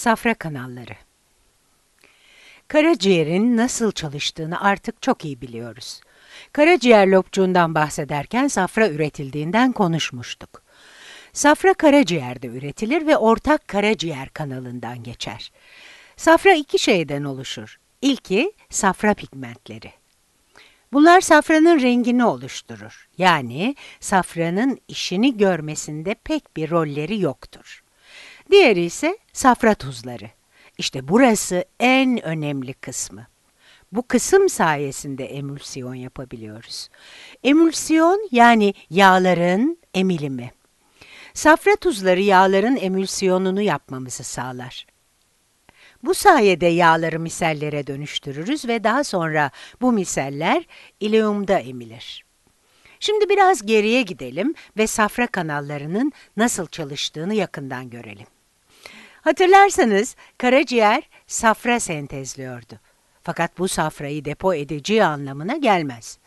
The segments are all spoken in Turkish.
Safra kanalları. Karaciğerin nasıl çalıştığını artık çok iyi biliyoruz. Karaciğer lobcuğundan bahsederken safra üretildiğinden konuşmuştuk. Safra karaciğerde üretilir ve ortak karaciğer kanalından geçer. Safra iki şeyden oluşur. İlki safra pigmentleri. Bunlar safranın rengini oluşturur. Yani safranın işini görmesinde pek bir rolleri yoktur. Diğeri ise safra tuzları. İşte burası en önemli kısmı. Bu kısım sayesinde emülsiyon yapabiliyoruz. Emülsiyon yani yağların emilimi. Safra tuzları yağların emülsiyonunu yapmamızı sağlar. Bu sayede yağları misellere dönüştürürüz ve daha sonra bu miseller ileumda emilir. Şimdi biraz geriye gidelim ve safra kanallarının nasıl çalıştığını yakından görelim. Hatırlarsanız karaciğer safra sentezliyordu. Fakat bu safrayı depo edeceği anlamına gelmez.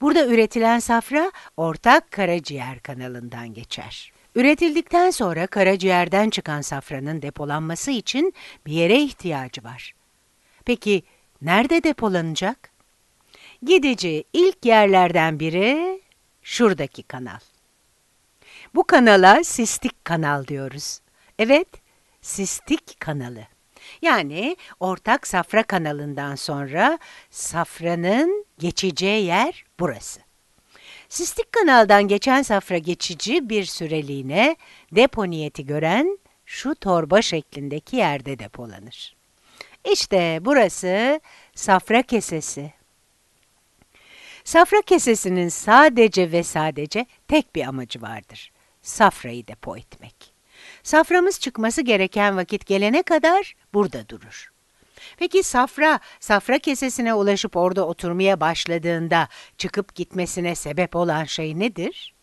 Burada üretilen safra ortak karaciğer kanalından geçer. Üretildikten sonra karaciğerden çıkan safranın depolanması için bir yere ihtiyacı var. Peki nerede depolanacak? Gideceği ilk yerlerden biri şuradaki kanal. Bu kanala sistik kanal diyoruz. Evet, sistik kanalı. Yani ortak safra kanalından sonra safranın geçeceği yer burası. Sistik kanaldan geçen safra geçici bir süreliğine depo niyeti gören şu torba şeklindeki yerde depolanır. İşte burası safra kesesi. Safra kesesinin sadece ve sadece tek bir amacı vardır. Safrayı depo etmek. Saframız çıkması gereken vakit gelene kadar burada durur. Peki safra, safra kesesine ulaşıp orada oturmaya başladığında çıkıp gitmesine sebep olan şey nedir?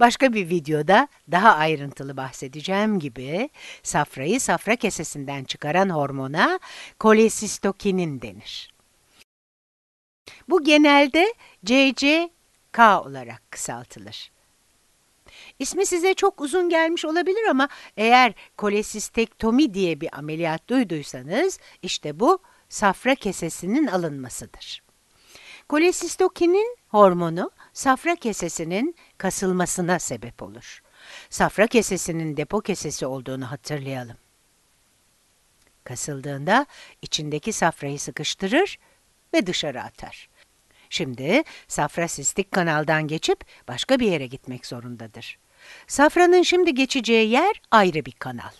Başka bir videoda daha ayrıntılı bahsedeceğim gibi safrayı safra kesesinden çıkaran hormona kolesistokinin denir. Bu genelde CCK olarak kısaltılır. İsmi size çok uzun gelmiş olabilir ama eğer kolesistektomi diye bir ameliyat duyduysanız işte bu safra kesesinin alınmasıdır. Kolesistokinin hormonu safra kesesinin kasılmasına sebep olur. Safra kesesinin depo kesesi olduğunu hatırlayalım. Kasıldığında içindeki safrayı sıkıştırır ve dışarı atar. Şimdi safra sistik kanaldan geçip başka bir yere gitmek zorundadır. Safranın şimdi geçeceği yer ayrı bir kanal.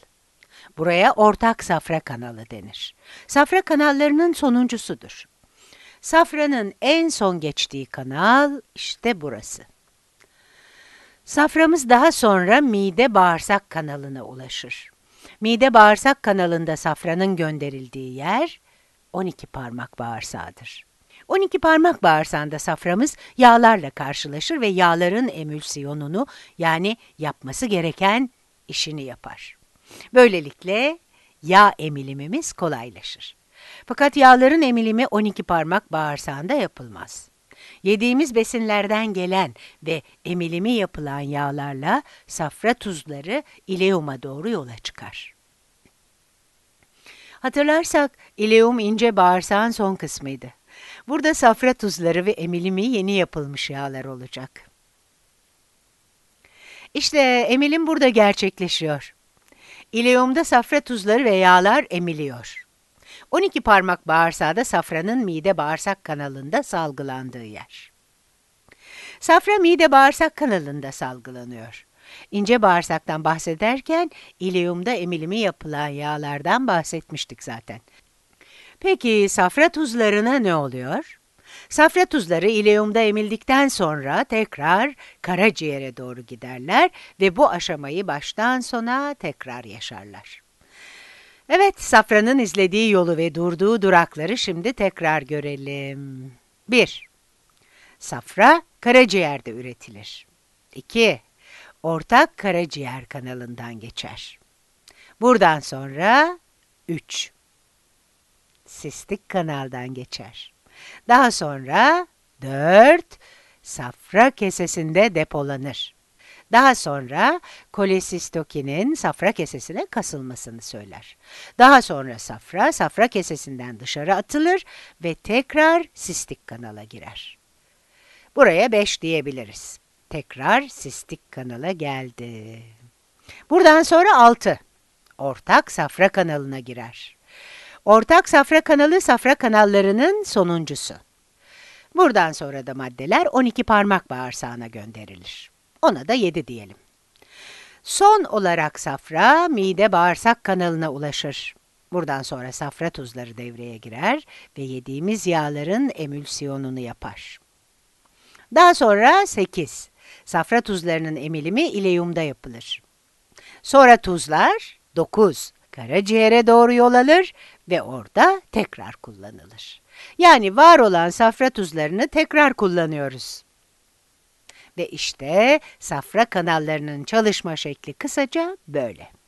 Buraya ortak safra kanalı denir. Safra kanallarının sonuncusudur. Safranın en son geçtiği kanal işte burası. Saframız daha sonra mide-bağırsak kanalına ulaşır. Mide-bağırsak kanalında safranın gönderildiği yer 12 parmak bağırsağıdır. 12 parmak bağırsağında saframız yağlarla karşılaşır ve yağların emülsiyonunu yani yapması gereken işini yapar. Böylelikle yağ emilimimiz kolaylaşır. Fakat yağların emilimi 12 parmak bağırsağında yapılmaz. Yediğimiz besinlerden gelen ve emilimi yapılan yağlarla safra tuzları ileuma doğru yola çıkar. Hatırlarsak ileum ince bağırsağın son kısmıydı. Burada safra tuzları ve emilimi yeni yapılmış yağlar olacak. İşte emilim burada gerçekleşiyor. İleumda safra tuzları ve yağlar emiliyor. 12 parmak bağırsağı da safranın mide bağırsak kanalında salgılandığı yer. Safra mide bağırsak kanalında salgılanıyor. İnce bağırsaktan bahsederken ileumda emilimi yapılan yağlardan bahsetmiştik zaten. Peki safra tuzlarına ne oluyor? Safra tuzları ileumda emildikten sonra tekrar karaciğere doğru giderler ve bu aşamayı baştan sona tekrar yaşarlar. Evet, safranın izlediği yolu ve durduğu durakları şimdi tekrar görelim. 1. Safra karaciğerde üretilir. 2. Ortak karaciğer kanalından geçer. Buradan sonra 3 sistik kanaldan geçer. Daha sonra 4 safra kesesinde depolanır. Daha sonra kolesistokinin safra kesesine kasılmasını söyler. Daha sonra safra, safra kesesinden dışarı atılır ve tekrar sistik kanala girer. Buraya 5 diyebiliriz. Tekrar sistik kanala geldi. Buradan sonra 6. Ortak safra kanalına girer. Ortak safra kanalı safra kanallarının sonuncusu. Buradan sonra da maddeler 12 parmak bağırsağına gönderilir. Ona da 7 diyelim. Son olarak safra mide bağırsak kanalına ulaşır. Buradan sonra safra tuzları devreye girer ve yediğimiz yağların emülsiyonunu yapar. Daha sonra 8. Safra tuzlarının emilimi ileyumda yapılır. Sonra tuzlar 9 karaciğere doğru yol alır ve orada tekrar kullanılır. Yani var olan safra tuzlarını tekrar kullanıyoruz. Ve işte safra kanallarının çalışma şekli kısaca böyle.